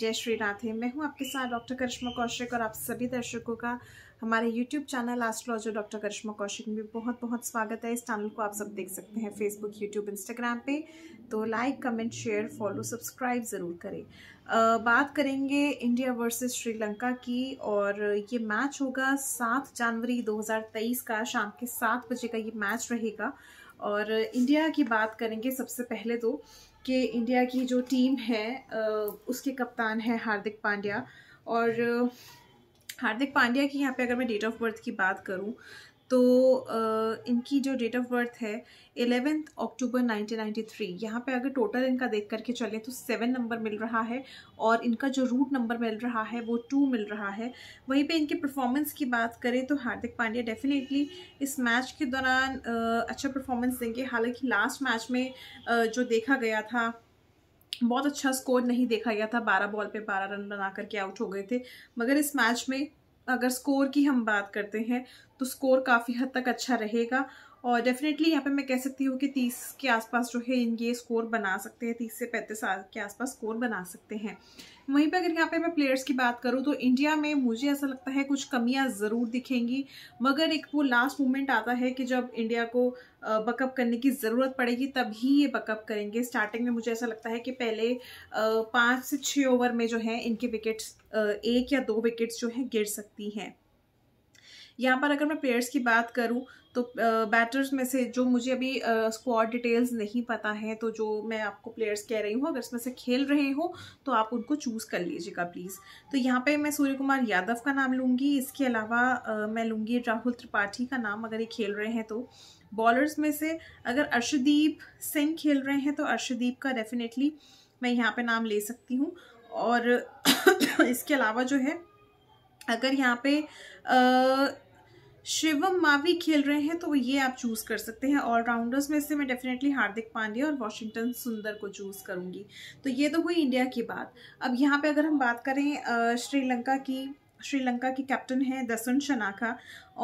जय श्री राधे मैं हूं आपके साथ डॉक्टर करिश्मा कौशिक और आप सभी दर्शकों का हमारे YouTube channel astrologer doctor Karishma Kaushik में बहुत बहुत स्वागत है इस चैनल को आप सब देख सकते हैं फेसबुक यूट्यूब इंस्टाग्राम पे तो like comment share follow subscribe ज़रूर करें बात करेंगे इंडिया वर्सेज श्रीलंका की और ये मैच होगा सात जनवरी दो का शाम के सात बजे का ये मैच रहेगा और इंडिया की बात करेंगे सबसे पहले तो कि इंडिया की जो टीम है उसके कप्तान हैं हार्दिक पांड्या और हार्दिक पांड्या की यहाँ पे अगर मैं डेट ऑफ बर्थ की बात करूँ तो इनकी जो डेट ऑफ बर्थ है एलेवेंथ अक्टूबर 1993 यहाँ पर अगर टोटल इनका देख करके चलें तो सेवन नंबर मिल रहा है और इनका जो रूट नंबर मिल रहा है वो टू मिल रहा है वहीं पे इनकी परफॉर्मेंस की बात करें तो हार्दिक पांड्या डेफिनेटली इस मैच के दौरान अच्छा परफॉर्मेंस देंगे हालांकि लास्ट मैच में जो देखा गया था बहुत अच्छा स्कोर नहीं देखा गया था बारह बॉल पर बारह रन बना करके आउट हो गए थे मगर इस मैच में अगर स्कोर की हम बात करते हैं तो स्कोर काफ़ी हद तक अच्छा रहेगा और डेफिनेटली यहाँ पे मैं कह सकती हूँ कि तीस के आसपास जो है ये स्कोर बना सकते हैं तीस से पैंतीस के आसपास स्कोर बना सकते हैं वहीं पर अगर यहाँ पे मैं प्लेयर्स की बात करूँ तो इंडिया में मुझे ऐसा लगता है कुछ कमियाँ ज़रूर दिखेंगी मगर एक वो लास्ट मोमेंट आता है कि जब इंडिया को बकअप करने की ज़रूरत पड़ेगी तभी ये बकअप करेंगे स्टार्टिंग में मुझे ऐसा लगता है कि पहले पाँच से छः ओवर में जो है इनके विकेट्स एक या दो विकेट्स जो है गिर सकती हैं यहाँ पर अगर मैं प्लेयर्स की बात करूँ तो बैटर्स में से जो मुझे अभी स्क्वाड डिटेल्स नहीं पता है तो जो मैं आपको प्लेयर्स कह रही हूँ अगर इसमें से खेल रहे हो तो आप उनको चूज़ कर लीजिएगा प्लीज़ तो यहाँ पे मैं सूर्य कुमार यादव का नाम लूँगी इसके अलावा मैं लूँगी राहुल त्रिपाठी का नाम अगर ये खेल रहे हैं तो बॉलर्स में से अगर अर्शदीप सिंह खेल रहे हैं तो अर्शदीप का डेफिनेटली मैं यहाँ पर नाम ले सकती हूँ और इसके अलावा जो है अगर यहाँ पे आ, शिवम मावी खेल रहे हैं तो ये आप चूज़ कर सकते हैं ऑलराउंडर्स में से मैं डेफिनेटली हार्दिक पांड्या और वॉशिंगटन सुंदर को चूज़ करूँगी तो ये तो हुई इंडिया की बात अब यहाँ पे अगर हम बात करें श्रीलंका की श्रीलंका की कैप्टन है दसन शनाखा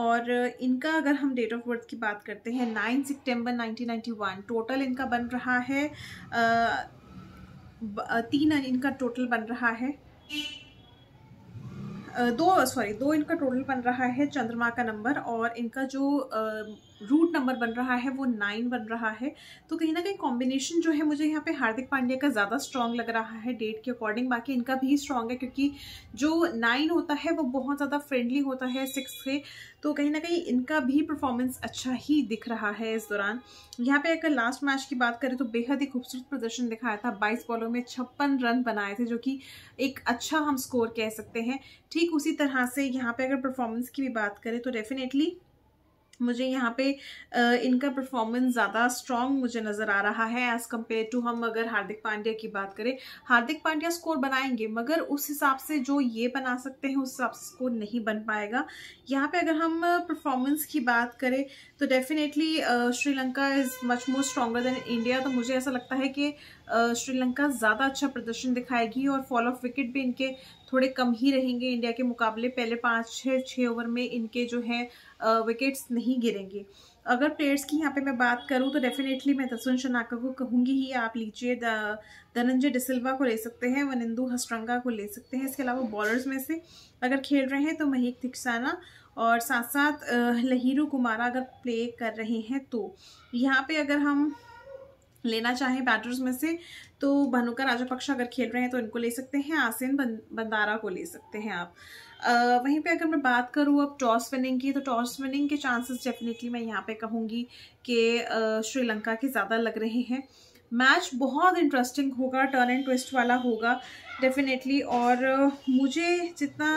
और इनका अगर हम डेट ऑफ बर्थ की बात करते हैं नाइन सितंबर 1991 टोटल इनका बन रहा है तीन इनका टोटल बन रहा है दो सॉरी दो इनका टोटल बन रहा है चंद्रमा का नंबर और इनका जो रूट नंबर बन रहा है वो नाइन बन रहा है तो कहीं ना कहीं कॉम्बिनेशन जो है मुझे यहाँ पे हार्दिक पांड्या का ज़्यादा स्ट्रांग लग रहा है डेट के अकॉर्डिंग बाकी इनका भी स्ट्रांग है क्योंकि जो नाइन होता है वो बहुत ज़्यादा फ्रेंडली होता है सिक्स से तो कहीं ना कहीं इनका भी परफॉर्मेंस अच्छा ही दिख रहा है इस दौरान यहाँ पे अगर लास्ट मैच की बात करें तो बेहद ही खूबसूरत प्रदर्शन दिखाया था बाईस बॉलों में छप्पन रन बनाए थे जो कि एक अच्छा हम स्कोर कह सकते हैं ठीक ठीक उसी तरह से यहाँ पे अगर परफॉर्मेंस की भी बात करें तो डेफिनेटली मुझे यहाँ पे इनका परफॉर्मेंस ज़्यादा स्ट्रॉन्ग मुझे नज़र आ रहा है एज़ कम्पेयर टू हम अगर हार्दिक पांड्या की बात करें हार्दिक पांड्या स्कोर बनाएंगे मगर उस हिसाब से जो ये बना सकते हैं उस हिसाब से स्कोर नहीं बन पाएगा यहाँ पे अगर हम परफॉर्मेंस की बात करें तो definitely Sri Lanka is much more stronger than India तो मुझे ऐसा लगता है कि uh, श्रीलंका ज़्यादा अच्छा प्रदर्शन दिखाएगी और फॉल ऑफ विकेट भी इनके थोड़े कम ही रहेंगे इंडिया के मुकाबले पहले पाँच छः छः ओवर में इनके जो है विकेट्स नहीं गिरेंगे अगर प्लेयर्स की यहाँ पे मैं बात करूँ तो डेफिनेटली मैं तसुन शनाका को कहूँगी ही आप लीजिए धनंजय डिसिल्वा को ले सकते हैं वनिंदु हस्ट्रंगा को ले सकते हैं इसके अलावा बॉलर्स में से अगर खेल रहे हैं तो महिक थिक्साना और साथ साथ लहीरू कुमारा अगर प्ले कर रहे हैं तो यहाँ पे अगर हम लेना चाहें बैटर्स में से तो भनुका राजापक्ष अगर खेल रहे हैं तो इनको ले सकते हैं आसिन बंदारा को ले सकते हैं आप आ, वहीं पे अगर मैं बात करूँ अब टॉस विनिंग की तो टॉस विनिंग के चांसेस डेफिनेटली मैं यहाँ पे कहूँगी कि श्रीलंका के ज़्यादा लग रहे हैं मैच बहुत इंटरेस्टिंग होगा टर्न एंड ट्विस्ट वाला होगा डेफिनेटली और मुझे जितना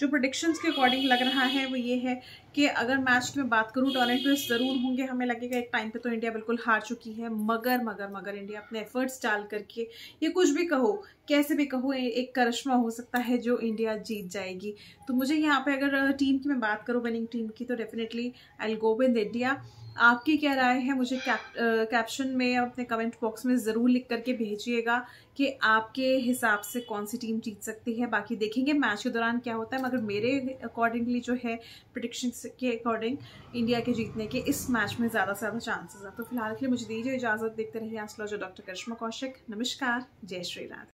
जो प्रोडिक्शंस के अकॉर्डिंग लग रहा है वो ये है कि अगर मैच की मैं बात करूँ टोरेंटो ज़रूर होंगे हमें लगेगा एक टाइम पे तो इंडिया बिल्कुल हार चुकी है मगर मगर मगर इंडिया अपने एफर्ट्स डाल करके ये कुछ भी कहो कैसे भी कहो एक करश्मा हो सकता है जो इंडिया जीत जाएगी तो मुझे यहाँ पे अगर टीम की मैं बात करूँ विनिंग टीम की तो definitely I go with India आपकी क्या राय है मुझे कैप्शन में अपने कमेंट बॉक्स में ज़रूर लिख करके भेजिएगा कि आपके हिसाब से कौन सी टीम जीत सकती है बाकी देखेंगे मैच के दौरान क्या होता है अगर मेरे अकॉर्डिंगली जो है प्रडिक्शन के अकॉर्डिंग इंडिया के जीतने के इस मैच में ज़्यादा से ज़्यादा चांसेस हैं तो फिलहाल के लिए मुझे दीजिए इजाज़त देखते रहिए एस्ट्रोलॉजर डॉक्टर करिश्मा कौशिक नमस्कार जय श्री राम